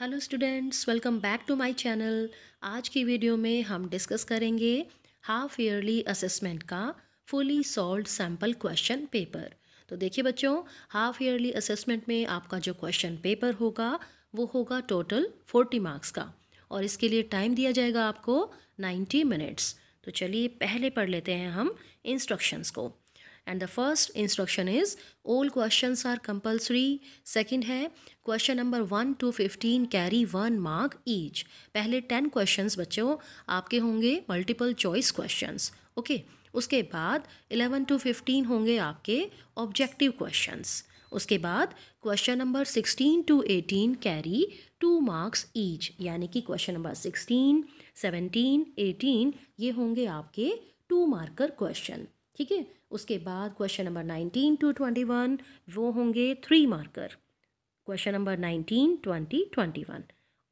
Hello students welcome back to my channel आज की video में हम डिस्कस करेंगे हाफ ईयरली असेसमेंट का fully solved sample question paper तो देखिए बच्चों हाफ ईयरली असेसमेंट में आपका जो क्वेश्चन पेपर होगा वो होगा टोटल फोर्टी मार्क्स का और इसके लिए टाइम दिया जाएगा आपको नाइन्टी मिनट्स तो चलिए पहले पढ़ लेते हैं हम इंस्ट्रक्शंस को and the first instruction is all questions are compulsory second है question number one to fifteen carry one mark each पहले टेन क्वेश्चंस बच्चों आपके होंगे मल्टीपल चॉइस क्वेश्चंस ओके उसके बाद इलेवन टू फिफ्टीन होंगे आपके ऑब्जेक्टिव क्वेश्चंस उसके बाद question number sixteen to eighteen carry two marks each यानी कि question number sixteen seventeen eighteen ये होंगे आपके टू मार्कर क्वेश्चन ठीक है उसके बाद question number nineteen to twenty one वो होंगे three marker question number nineteen twenty twenty one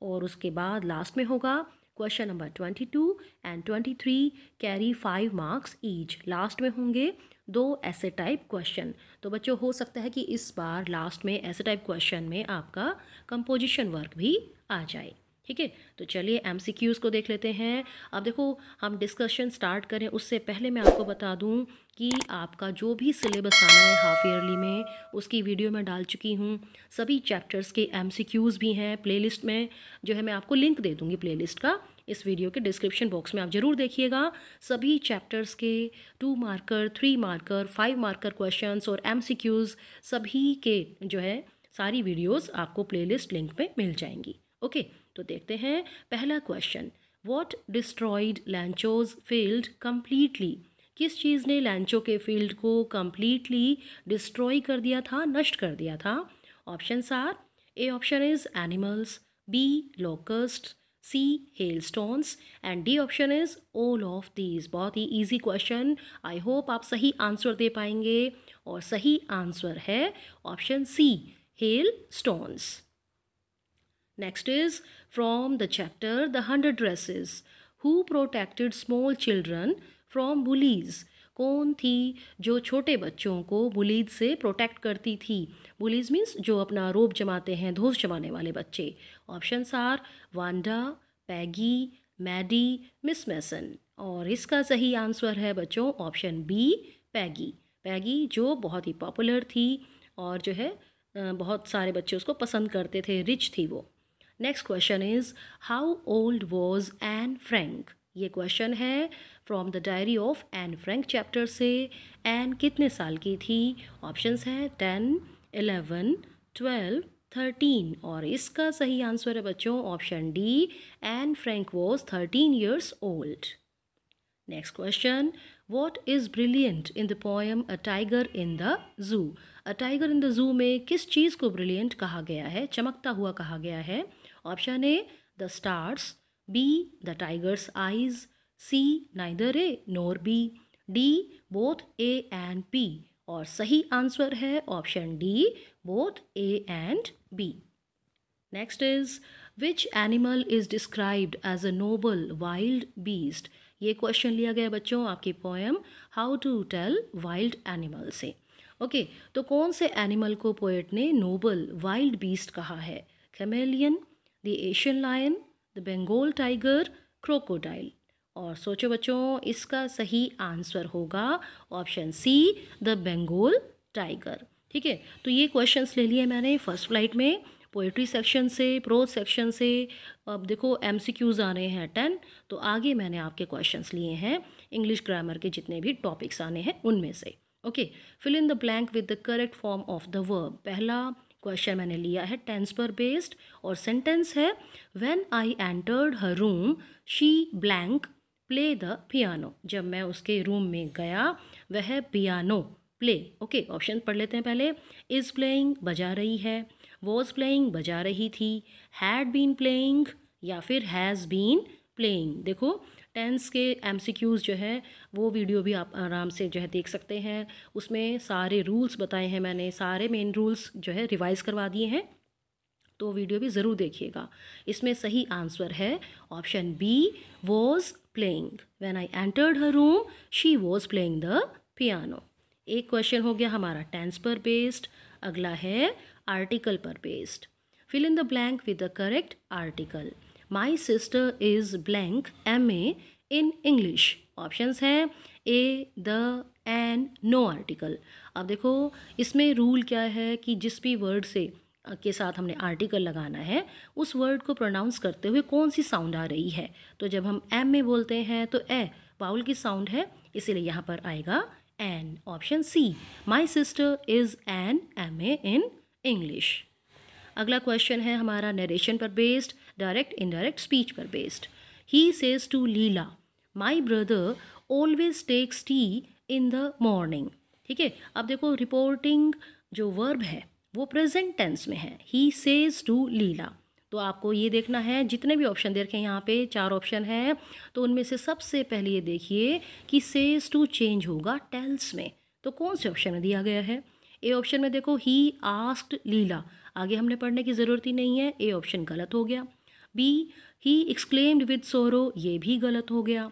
और उसके बाद लास्ट में होगा question number twenty two and twenty three carry five marks each last में होंगे दो ऐसे टाइप क्वेश्चन तो बच्चों हो सकता है कि इस बार लास्ट में ऐसे टाइप क्वेश्चन में आपका कंपोजिशन वर्क भी आ जाए ठीक है तो चलिए एम को देख लेते हैं अब देखो हम डिस्कशन स्टार्ट करें उससे पहले मैं आपको बता दूं कि आपका जो भी सिलेबस आना है हाफ ईयरली में उसकी वीडियो मैं डाल चुकी हूँ सभी चैप्टर्स के एम भी हैं प्लेलिस्ट में जो है मैं आपको लिंक दे दूँगी प्लेलिस्ट का इस वीडियो के डिस्क्रिप्शन बॉक्स में आप ज़रूर देखिएगा सभी चैप्टर्स के two marker three marker five marker question और एम सभी के जो है सारी वीडियोज़ आपको प्ले लिंक में मिल जाएंगी ओके okay. तो देखते हैं पहला question what destroyed Lencho's field completely किस चीज़ ने लैंचो के फील्ड को कम्प्लीटली डिस्ट्रॉय कर दिया था नष्ट कर दिया था option are A option is animals B locust C hailstones and D option is all of these बहुत ही ईजी क्वेश्चन आई होप आप सही आंसर दे पाएंगे और सही आंसर है option C hailstones Next is from the chapter The Hundred Dresses. Who protected small children from bullies? कौन थी जो छोटे बच्चों को बुलीज से प्रोटेक्ट करती थी बुलीज मीन्स जो अपना रोप जमाते हैं धोस जमाने वाले बच्चे options are Wanda Peggy Maddie Miss Mason और इसका सही आंसर है बच्चों ऑप्शन बी पैगी पैगी जो बहुत ही पॉपुलर थी और जो है बहुत सारे बच्चे उसको पसंद करते थे रिच थी वो next question is how old was Anne Frank ये क्वेश्चन है from the diary of Anne Frank chapter से एन कितने साल की थी ऑप्शंस हैं टेन एलेवन ट्वेल्व थर्टीन और इसका सही आंसर है बच्चों option D Anne Frank was thirteen years old next question what is brilliant in the poem a tiger in the zoo a tiger in the जू में किस चीज़ को ब्रिलियंट कहा गया है चमकता हुआ कहा गया है option A the stars B the tiger's eyes C neither A nor B D both A and B और सही आंसर है option D both A and B next is which animal is described as a noble wild beast ये question लिया गया बच्चों आपकी poem how to tell wild animal से okay okay, तो कौन से एनिमल को पोएट ने नोबल वाइल्ड बीस्ट कहा है chameleon the Asian lion the Bengal tiger crocodile और सोचो बच्चों इसका सही आंसर होगा option C the Bengal tiger ठीक है तो ये क्वेश्चंस ले लिए मैंने फर्स्ट फ्लाइट में पोइट्री सेक्शन से प्रोज सेक्शन से अब देखो एम सी क्यूज़ आ रहे हैं टेन तो आगे मैंने आपके क्वेश्चंस लिए हैं इंग्लिश ग्रामर के जितने भी टॉपिक्स आने हैं उनमें से okay fill in the blank with the correct form of the verb पहला क्वेश्चन मैंने लिया है टेंस पर बेस्ड और सेंटेंस है when I entered her room she blank play the piano जब मैं उसके रूम में गया वह पियानो प्ले ओके ऑप्शन पढ़ लेते हैं पहले इज़ प्लेइंग बजा रही है वॉज प्लेइंग बजा रही थी हैड बीन प्लेइंग या फिर हैज़ बीन प्लेइंग देखो टेंस के एम जो है वो वीडियो भी आप आराम से जो है देख सकते हैं उसमें सारे रूल्स बताए हैं मैंने सारे मेन रूल्स जो है रिवाइज़ करवा दिए हैं तो वीडियो भी ज़रूर देखिएगा इसमें सही आंसर है option B was playing when I entered her room she was playing the piano एक क्वेश्चन हो गया हमारा टेंस पर बेस्ड अगला है आर्टिकल पर based fill in the blank with the correct article my sister is blank M A in English options हैं A the an no article अब देखो इसमें रूल क्या है कि जिस भी वर्ड से के साथ हमने आर्टिकल लगाना है उस वर्ड को प्रोनाउंस करते हुए कौन सी साउंड आ रही है तो जब हम एम में बोलते हैं तो ए बाउल की साउंड है इसीलिए यहाँ पर आएगा an option C my sister is an M A in English अगला क्वेश्चन है हमारा नरेशन पर बेस्ड डायरेक्ट इनडायरेक्ट स्पीच पर बेस्ड ही says to Leela my brother always takes tea in the morning ठीक है अब देखो रिपोर्टिंग जो वर्ब है वो प्रेजेंट टेंस में है ही सेज टू लीला तो आपको ये देखना है जितने भी ऑप्शन दे रखे हैं यहाँ पे चार ऑप्शन हैं तो उनमें से सबसे पहले ये देखिए कि सेज टू चेंज होगा टेल्स में तो कौन से ऑप्शन में दिया गया है ए ऑप्शन में देखो ही आस्क्ड लीला आगे हमने पढ़ने की ज़रूरत ही नहीं है ए ऑप्शन गलत हो गया बी ही एक्सक्लेम्ड विद सोरो ये भी गलत हो गया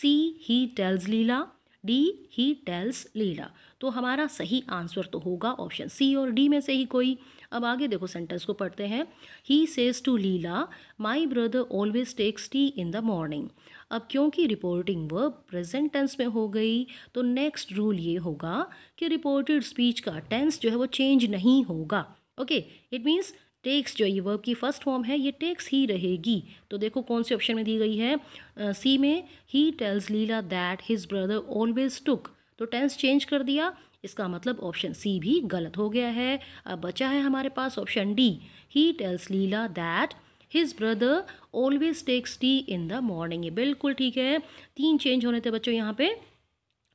C he tells Leela D he tells Leela तो हमारा सही आंसर तो होगा ऑप्शन सी और डी में से ही कोई अब आगे देखो सेंटेंस को पढ़ते हैं he says to Leela my brother always takes tea in the morning अब क्योंकि रिपोर्टिंग वर्ब प्रेजेंट टेंस में हो गई तो नेक्स्ट रूल ये होगा कि रिपोर्टेड स्पीच का टेंस जो है वो चेंज नहीं होगा ओके इट मीन्स टेक्स जो ये वर्ब की फर्स्ट फॉर्म है ये टेक्स ही रहेगी तो देखो कौन से ऑप्शन में दी गई है सी uh, में he tells Leela that his brother always took तो टेंस चेंज कर दिया इसका मतलब ऑप्शन सी भी गलत हो गया है अब बचा है हमारे पास option D he tells Leela that his brother always takes tea in the morning ये बिल्कुल ठीक है तीन चेंज होने थे बच्चों यहाँ पे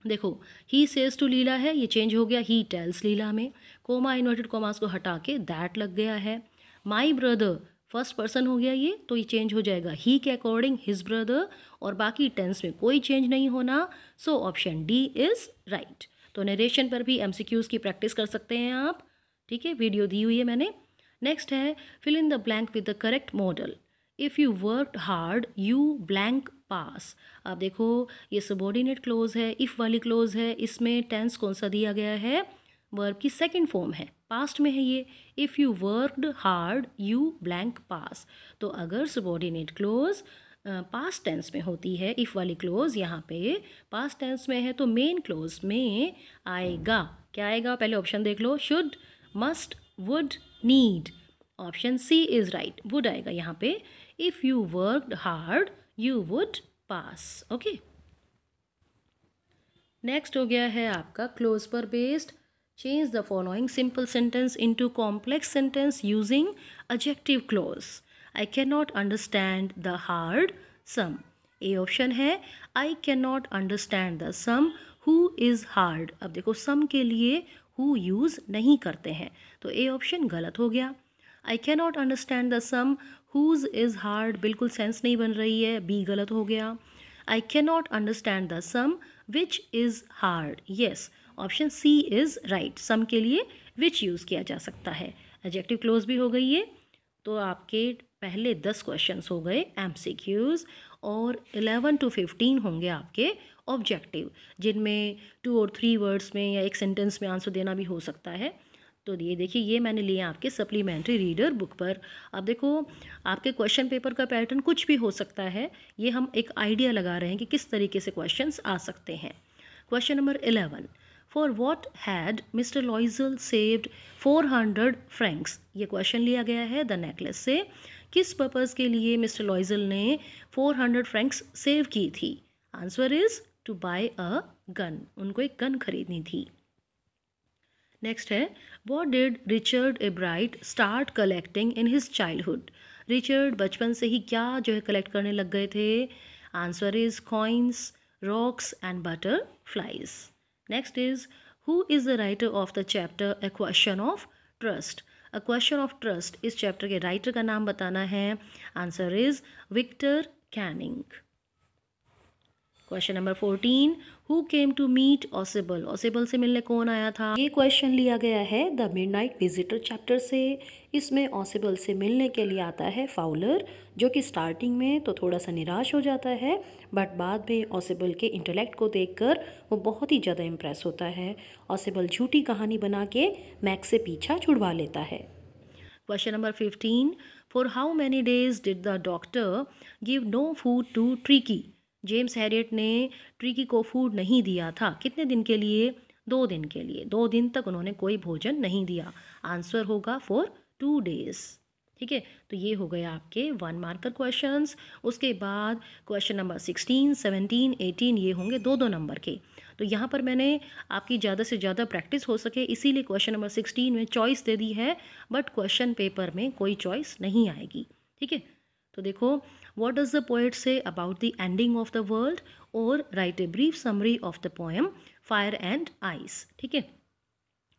देखो ही सेज टू लीला है ये चेंज हो गया ही टेल्स लीला में कोमा इन्वर्टेड कोमास को हटा के दैट लग गया है माई ब्रदर फर्स्ट पर्सन हो गया ये तो ये चेंज हो जाएगा ही के अकॉर्डिंग हिज ब्रदर और बाकी टेंस में कोई चेंज नहीं होना so option D is right तो नरेशन पर भी एम की प्रैक्टिस कर सकते हैं आप ठीक है वीडियो दी हुई है मैंने नेक्स्ट है fill in the blank with the correct modal if you work hard you blank pass आप देखो ये सबॉर्डिनेट क्लोज है इफ़ वाली क्लोज है इसमें टेंस कौन सा दिया गया है वर्ब की सेकेंड फॉर्म है पास्ट में है ये if you worked hard you blank pass तो अगर सबॉर्डिनेट क्लोज पास्ट टेंस में होती है इफ़ वाली क्लोज यहाँ पे पास्ट टेंस में है तो मेन क्लोज में आएगा क्या आएगा पहले ऑप्शन देख लो should must would need option C is right would आएगा यहाँ पे if you worked hard you would pass okay next हो गया है आपका क्लोज पर based Change the following simple sentence into complex sentence using adjective clause. I cannot understand the hard sum. A option है I can not understand the sum who is hard अब देखो सम के लिए हु यूज़ नहीं करते हैं तो A option गलत हो गया I can not understand the sum whose is hard बिल्कुल सेंस नहीं बन रही है बी गलत हो गया I can not understand the sum which is hard yes option C is right sum के लिए विच यूज़ किया जा सकता है एडजेक्टिव क्लोज भी हो गई ये तो आपके पहले दस क्वेश्चंस हो गए एम और एलेवन टू फिफ्टीन होंगे आपके ऑब्जेक्टिव जिनमें टू और थ्री वर्ड्स में या एक सेंटेंस में आंसर देना भी हो सकता है तो ये देखिए ये मैंने लिए आपके सप्लीमेंट्री रीडर बुक पर अब देखो आपके क्वेश्चन पेपर का पैटर्न कुछ भी हो सकता है ये हम एक आइडिया लगा रहे हैं कि किस तरीके से क्वेश्चंस आ सकते हैं question number eleven for what had mister Loisel saved four hundred francs ये क्वेश्चन लिया गया है द नेकलेस से किस पर्पज़ के लिए मिस्टर लॉइजल ने फोर हंड्रेड फ्रेंक्स सेव की थी answer is to buy a gun उनको एक गन खरीदनी थी नेक्स्ट है what did Richard Ebright start collecting in his childhood Richard बचपन से ही क्या जो है कलेक्ट करने लग गए थे answer is coins rocks and butterflies next is who is the writer of the chapter A question of trust a question of trust इस चैप्टर के राइटर का नाम बताना है answer is Victor Canning question number fourteen who came to meet Ausable Ausable से मिलने कौन आया था ये क्वेश्चन लिया गया है the midnight visitor chapter से इसमें ऑसेबल से मिलने के लिए आता है फाउलर जो कि स्टार्टिंग में तो थोड़ा सा निराश हो जाता है बट बाद में ऑसेबल के इंटेलेक्ट को देखकर वो बहुत ही ज़्यादा इम्प्रेस होता है ऑसेबल झूठी कहानी बना के मैक्स से पीछा छुड़वा लेता है question number fifteen for how many days did the doctor give no food to Tricki James Herriot ने ट्रिकी को फूड नहीं दिया था कितने दिन के लिए दो दिन के लिए दो दिन तक उन्होंने कोई भोजन नहीं दिया आंसर होगा फॉर टू डेज ठीक है तो ये हो गए आपके वन मार्कर क्वेश्चंस उसके बाद question number sixteen seventeen eighteen ये होंगे दो दो नंबर के तो यहाँ पर मैंने आपकी ज़्यादा से ज़्यादा प्रैक्टिस हो सके इसीलिए क्वेश्चन नंबर सिक्सटीन में चॉइस दे दी है बट क्वेश्चन पेपर में कोई चॉइस नहीं आएगी ठीक है तो देखो what does the poet say about the ending of the world और write a brief summary of the poem fire and ice ठीक है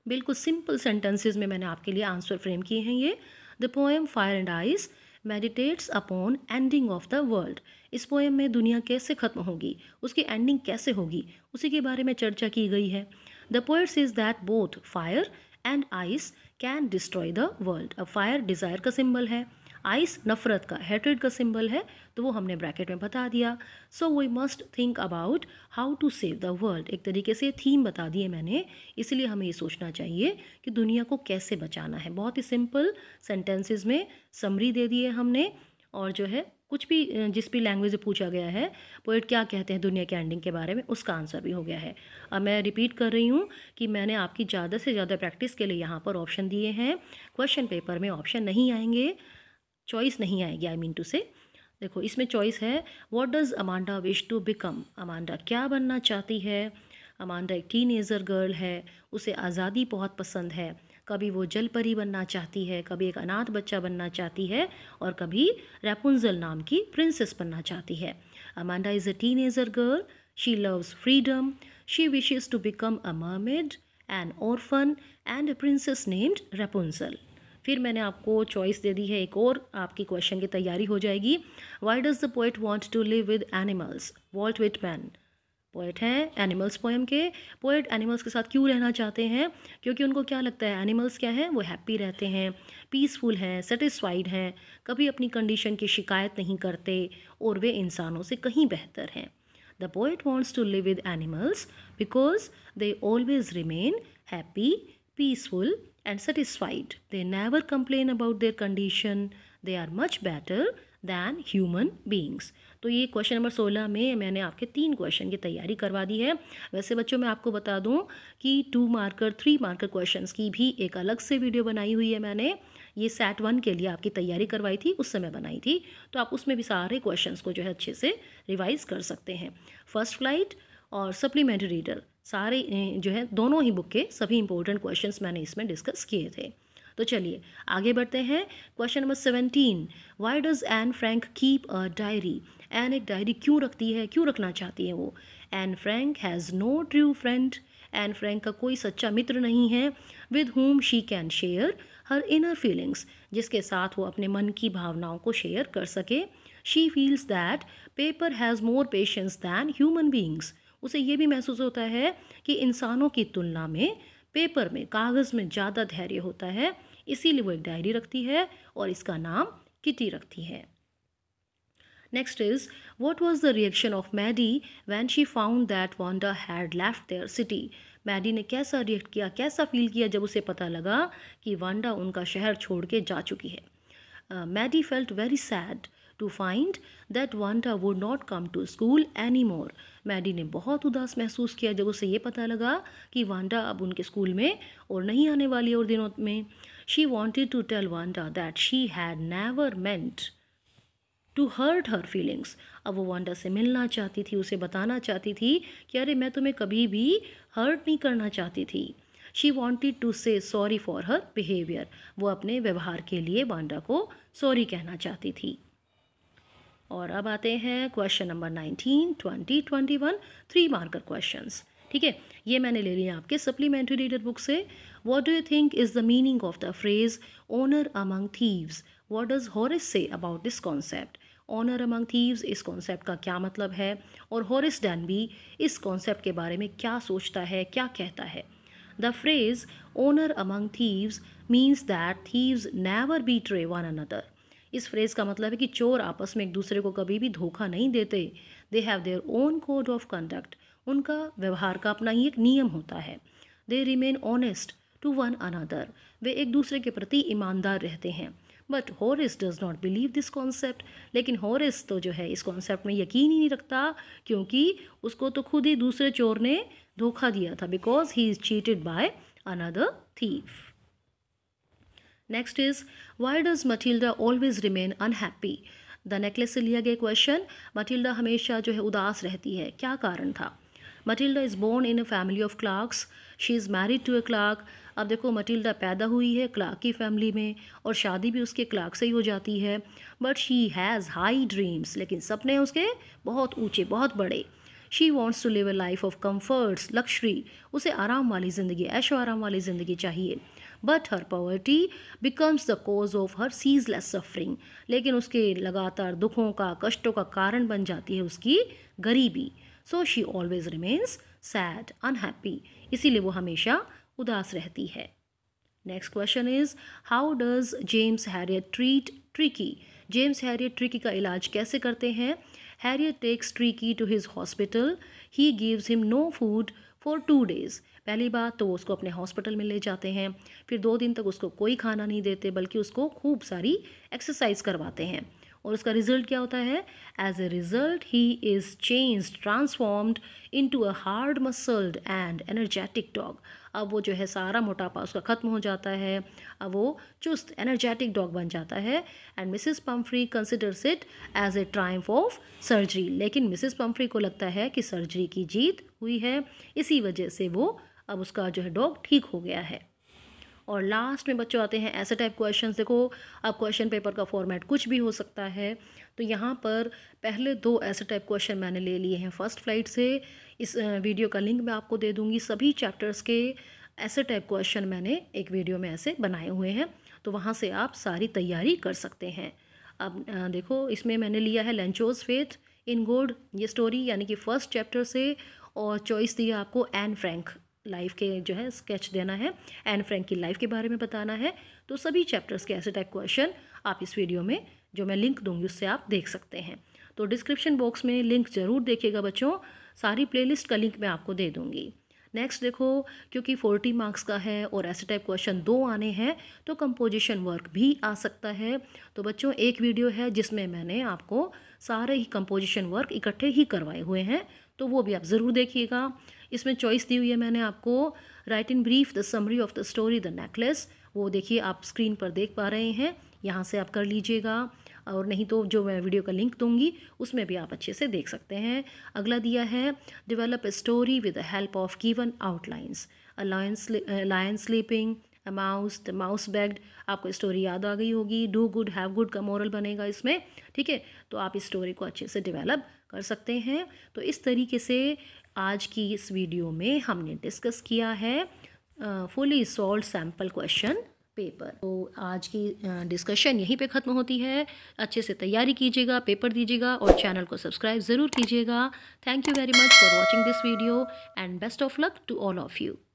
बिल्कुल सिंपल सेंटेंसेज में मैंने आपके लिए आंसर फ्रेम किए हैं ये the poem fire and ice meditates upon ending of the world इस पोएम में दुनिया कैसे ख़त्म होगी उसकी एंडिंग कैसे होगी उसी के बारे में चर्चा की गई है the poets is that both fire and ice can destroy the world अब फायर डिज़ायर का सिंबल है आइस नफरत का हेट्रेड का सिंबल है तो वो हमने ब्रैकेट में बता दिया so we must think about how to save the world एक तरीके से थीम बता दिए मैंने इसलिए हमें ये सोचना चाहिए कि दुनिया को कैसे बचाना है बहुत ही सिंपल सेंटेंसेस में समरी दे दिए हमने और जो है कुछ भी जिस भी लैंग्वेज में पूछा गया है पोइट क्या कहते हैं दुनिया के एंडिंग के बारे में उसका आंसर भी हो गया है अब मैं रिपीट कर रही हूँ कि मैंने आपकी ज़्यादा से ज़्यादा प्रैक्टिस के लिए यहाँ पर ऑप्शन दिए हैं क्वेश्चन पेपर में ऑप्शन नहीं आएंगे चॉइस नहीं आएगी आई मीन टू से देखो इसमें चॉइस है what does Amanda wish to become Amanda क्या बनना चाहती है अमांडा एक टीन एजर गर्ल है उसे आज़ादी बहुत पसंद है कभी वो जलपरी बनना चाहती है कभी एक अनाथ बच्चा बनना चाहती है और कभी रेपुंजल नाम की प्रिंसेस बनना चाहती है Amanda is a teenager girl she loves freedom she wishes to become a mermaid an orphan and a princess named Rapunzel फिर मैंने आपको चॉइस दे दी है एक और आपकी क्वेश्चन की तैयारी हो जाएगी why does the poet want to live with animals Walt Whitman poet हैं एनिमल्स पोएम के पोइट एनिमल्स के साथ क्यों रहना चाहते हैं क्योंकि उनको क्या लगता है एनिमल्स क्या हैं वो हैप्पी रहते हैं पीसफुल हैं सेटिस्फाइड हैं कभी अपनी कंडीशन की शिकायत नहीं करते और वे इंसानों से कहीं बेहतर हैं the poet wants to live with animals because they always remain happy peaceful and satisfied. They never complain about their condition. They are much better than human beings. तो ये क्वेश्चन नंबर सोलह में मैंने आपके तीन क्वेश्चन की तैयारी करवा दी है वैसे बच्चों मैं आपको बता दूं कि two marker three marker questions की भी एक अलग से वीडियो बनाई हुई है मैंने ये सेट वन के लिए आपकी तैयारी करवाई थी उस समय बनाई थी तो आप उसमें भी सारे क्वेश्चंस को जो है अच्छे से रिवाइज कर सकते हैं फर्स्ट फ्लाइट और सप्लीमेंट्री रीडर सारे जो है दोनों ही बुक के सभी इंपॉर्टेंट क्वेश्चंस मैंने इसमें डिस्कस किए थे तो चलिए आगे बढ़ते हैं question number seventeen why does Anne Frank keep a diary Anne एक डायरी क्यों रखती है क्यों रखना चाहती है वो Anne Frank has no true friend Anne Frank का कोई सच्चा मित्र नहीं है with whom she can share her inner feelings जिसके साथ वो अपने मन की भावनाओं को शेयर कर सके she feels that paper has more patience than human beings उसे ये भी महसूस होता है कि इंसानों की तुलना में पेपर में कागज़ में ज़्यादा धैर्य होता है इसीलिए वो एक डायरी रखती है और इसका नाम किटी रखती है next is what was the reaction of Maddie when she found that Wanda had left their city Maddie ने कैसा रिएक्ट किया कैसा फील किया जब उसे पता लगा कि वांडा उनका शहर छोड़ के जा चुकी है Maddie felt very sad to find that Wanda would not come to school any more Maddie ने बहुत उदास महसूस किया जब उसे ये पता लगा कि वांडा अब उनके स्कूल में और नहीं आने वाली और दिनों में she wanted to tell Wanda that she had never meant to hurt her feelings अब वो वांडा से मिलना चाहती थी उसे बताना चाहती थी कि अरे मैं तुम्हें कभी भी हर्ट नहीं करना चाहती थी she wanted to say sorry for her behaviour वो अपने व्यवहार के लिए वांडा को सॉरी कहना चाहती थी और अब आते हैं question number nineteen twenty twenty one three marker question ठीक है ये मैंने ले लिया आपके सप्लीमेंट्री रीडर बुक से what do you think is the meaning of the phrase honour among thieves what does Horace say about this concept honour among thieves इस concept का क्या मतलब है और हॉरिस डैनबी इस कॉन्सेप्ट के बारे में क्या सोचता है क्या कहता है the phrase honour among thieves means that thieves never betray one another इस फ्रेज़ का मतलब है कि चोर आपस में एक दूसरे को कभी भी धोखा नहीं देते they have their own code of conduct उनका व्यवहार का अपना ही एक नियम होता है they remain honest to one another वे एक दूसरे के प्रति ईमानदार रहते हैं but Horace does not believe this concept लेकिन हॉरिस तो जो है इस कॉन्सेप्ट में यकीन ही नहीं रखता क्योंकि उसको तो खुद ही दूसरे चोर ने धोखा दिया था because he is cheated by another thief next is why does Matilda always remain unhappy the necklace से लिया गया क्वेश्चन मटिल्डा हमेशा जो है उदास रहती है क्या कारण था Matilda is born in a family of clerks she is married to a clerk अब देखो मटिल्डा पैदा हुई है क्लार्क की फैमिली में और शादी भी उसके क्लार्क से ही हो जाती है but she has high dreams लेकिन सपने उसके बहुत ऊँचे बहुत बड़े she wants to live a life of comforts luxury उसे आराम वाली ज़िंदगी ऐशो आराम वाली ज़िंदगी चाहिए but her poverty becomes the cause of her ceaseless suffering लेकिन उसके लगातार दुखों का कष्टों का कारण बन जाती है उसकी गरीबी so she always remains sad unhappy इसीलिए वो हमेशा उदास रहती है next question is how does James Herriot treat Tricki James Herriot Tricki का इलाज कैसे करते हैं Herriot takes Tricki to his hospital he gives him no food for two days पहली बात तो वो उसको अपने हॉस्पिटल में ले जाते हैं फिर दो दिन तक उसको कोई खाना नहीं देते बल्कि उसको खूब सारी एक्सरसाइज करवाते हैं और उसका रिजल्ट क्या होता है as a result he is change transformed to a hard muscled and energetic dog अब वो जो है सारा मोटापा उसका ख़त्म हो जाता है अब वो चुस्त एनर्जेटिक डॉग बन जाता है and Mrs Pumphrey considers it as a triumph of surgery लेकिन मिसिस पम्फ्री को लगता है कि सर्जरी की जीत हुई है इसी वजह से वो अब उसका जो है डॉग ठीक हो गया है और लास्ट में बच्चों आते हैं ऐसे टाइप क्वेश्चन देखो अब क्वेश्चन पेपर का फॉर्मेट कुछ भी हो सकता है तो यहाँ पर पहले दो ऐसे टाइप क्वेश्चन मैंने ले लिए हैं फर्स्ट फ्लाइट से इस वीडियो का लिंक मैं आपको दे दूँगी सभी चैप्टर्स के ऐसे टाइप क्वेश्चन मैंने एक वीडियो में ऐसे बनाए हुए हैं तो वहाँ से आप सारी तैयारी कर सकते हैं अब देखो इसमें मैंने लिया है लेंचोज फेथ इन गोड ये स्टोरी यानी कि फर्स्ट चैप्टर से और चॉइस दिया आपको एन फ्रैंक लाइफ के जो है स्केच देना है एन फ्रैंक की लाइफ के बारे में बताना है तो सभी चैप्टर्स के ऐसे टाइप क्वेश्चन आप इस वीडियो में जो मैं लिंक दूंगी उससे आप देख सकते हैं तो डिस्क्रिप्शन बॉक्स में लिंक ज़रूर देखिएगा बच्चों सारी प्लेलिस्ट का लिंक मैं आपको दे दूँगी नेक्स्ट देखो क्योंकि फोर्टी मार्क्स का है और ऐसे टाइप क्वेश्चन दो आने हैं तो कंपोजिशन वर्क भी आ सकता है तो बच्चों एक वीडियो है जिसमें मैंने आपको सारे ही कंपोजिशन वर्क इकट्ठे ही करवाए हुए हैं तो वो भी आप ज़रूर देखिएगा इसमें चॉइस दी हुई है मैंने आपको write in brief the summary of the story the necklace वो देखिए आप स्क्रीन पर देख पा रहे हैं यहाँ से आप कर लीजिएगा और नहीं तो जो मैं वीडियो का लिंक दूंगी उसमें भी आप अच्छे से देख सकते हैं अगला दिया है develop a story with the help of given outlines alliance alliance sleeping a mouse the mouse begged आपको स्टोरी याद आ गई होगी डू गुड हैव गुड का मॉरल बनेगा इसमें ठीक है तो आप इस स्टोरी को अच्छे से डेवलप कर सकते हैं तो इस तरीके से आज की इस वीडियो में हमने डिस्कस किया है fully solved sample question paper तो आज की डिस्कशन यहीं पे ख़त्म होती है अच्छे से तैयारी कीजिएगा पेपर दीजिएगा और चैनल को सब्सक्राइब ज़रूर कीजिएगा thank you very much for watching this video and best of luck to all of you